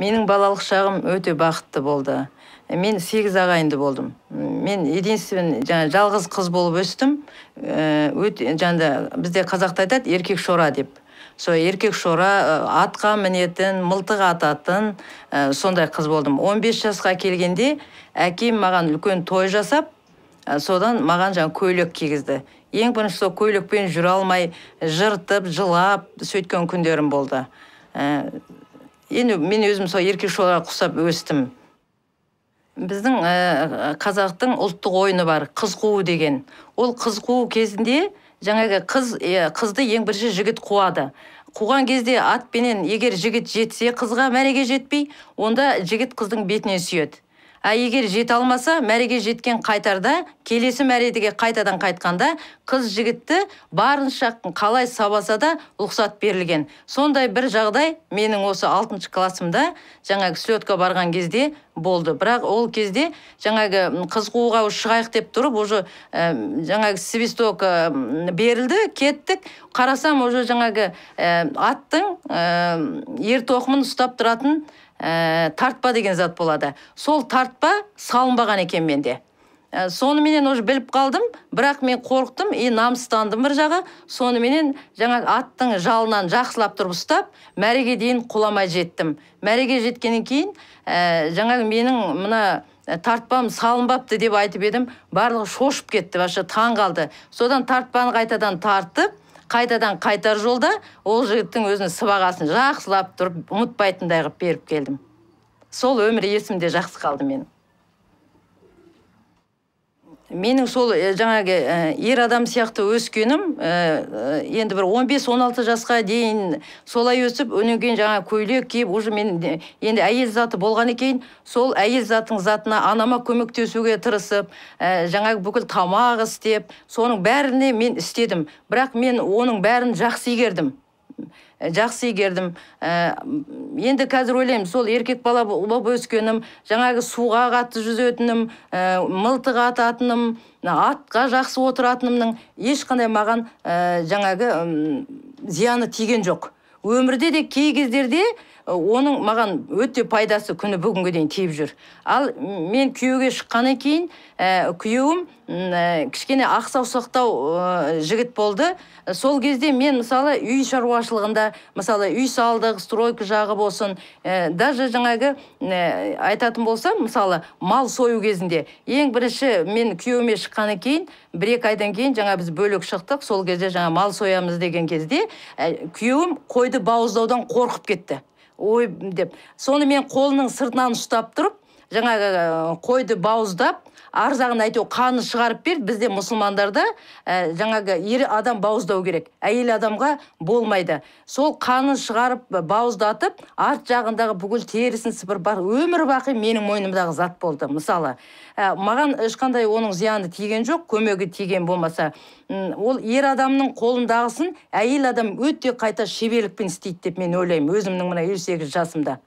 менің балалық шағым өте бақытты болды мен сегіз ағайынды болдым мен единственный жаңа жалғыз қыз болып өстім э, өте бізде қазақта айтады еркек шора деп сол еркек шора э, атқа мінетін мылтық ататын ә, сондай қыз болдым 15 жасқа келгенде әкем маған үлкен той жасап содан маған жаңа көйлек кигізді ең бірінші сол көйлекпен жүре алмай жыртып жылап сөйткен күндерім болды енді мен өзім сол шолаға құсап өстім біздің ә, қазақтың ұлттық ойыны бар қыз қуу деген ол қыз қуу кезінде жаңағы қыз қызды ең бірінші жігіт қуады қуған кезде атпенен егер жігіт жетсе қызға мәреге жетпей онда жігіт қыздың бетінен сүйеді а егер жете алмаса мәреге жеткен қайтарда келесі мәредеге қайтадан қайтқанда қыз жігітті барынша қалай сабаса да рұқсат берілген сондай бір жағдай менің осы алтыншы классымда жаңағы слетка барған кезде болды бірақ ол кезде жаңағы қыз қууға шығайық деп тұрып уже ә, жаңағы свисток ә, берілді кеттік қарасам уже жаңағы ә, аттың ә, ер тоқымын ұстап тұратын ә, тартпа деген зат болады сол тартпа салынбаған екен менде ә, э, менен уже біліп қалдым бірақ мен қорықтым и намыстандым бір жағы соныменен жаңа аттың жалынан жақсылап тұрып ұстап мәреге дейін құламай жеттім мәреге жеткеннен кейін ә, жаңа менің мына тартпам салынбапты деп айтып едім барлығы шошып кетті вообще таң қалды содан тартпаны қайтадан тартып қайтадан қайтар жолда ол жігіттің өзінің сыбағасын жақсылап тұрып ұмытпайтындай қылып беріп келдім сол өмір есімде жақсы қалды менің менің сол э, жаңағы э, ер адам сияқты өскенім э, енді бір 15-16 жасқа дейін солай өсіп одан кейін жаңа көйлек киіп уже мен енді әйел заты болғаннан кейін сол әйел затың затына анама көмектесуге тырысып ә, жаңағы бүкіл тамақ істеп соның бәріне мен істедім бірақ мен оның бәрін жақсы игердім Э, жақсы игердім ә, енді қазір ойлаймын сол еркек бала болып өскенім жаңағы суға қатты жүзетінім ә, мылтық ататыным атқа жақсы отыратынымның ешқандай маған ә, жаңағы зияны тиген жоқ өмірде де кей кездерде Э, оның маған өте пайдасы күні бүгінге дейін тиіп жүр ал мен күйеуге шыққаннан кейін ә, күйеуім ә, кішкене ақсау сақтау ә, жігіт болды сол кезде мен мысалы үй шаруашылығында мысалы үй салдық стройка жағы болсын ә, даже жаңағы ә, айтатын болсам мысалы мал сою кезінде ең бірінші мен күйеуіме шыққаннан кейін бір екі айдан кейін жаңа біз бөлек шықтық сол кезде жаңа мал соямыз деген кезде ә, күйеуім қойды бауыздаудан қорқып кетті ой деп соны мен қолының сыртынан ұстап тұрып жаңағы э, қойды бауыздап арзағын жағын әйтеуір қанын шығарып берді бізде мұсылмандарда ә, жаңағы ер адам бауыздау керек әйел адамға болмайды сол қанын шығарып бауыздатып арт жағындағы бүкіл терісін сыпырып бар өмір бақи менің мойнымдағы зат болды мысалы ә, маған ешқандай оның зияны тиген жоқ көмегі тиген болмаса ол ер адамның қолындағысын әйел адам өте қайта шеберлікпен істейді деп мен ойлаймын өзімнің мына елу сегіз жасымда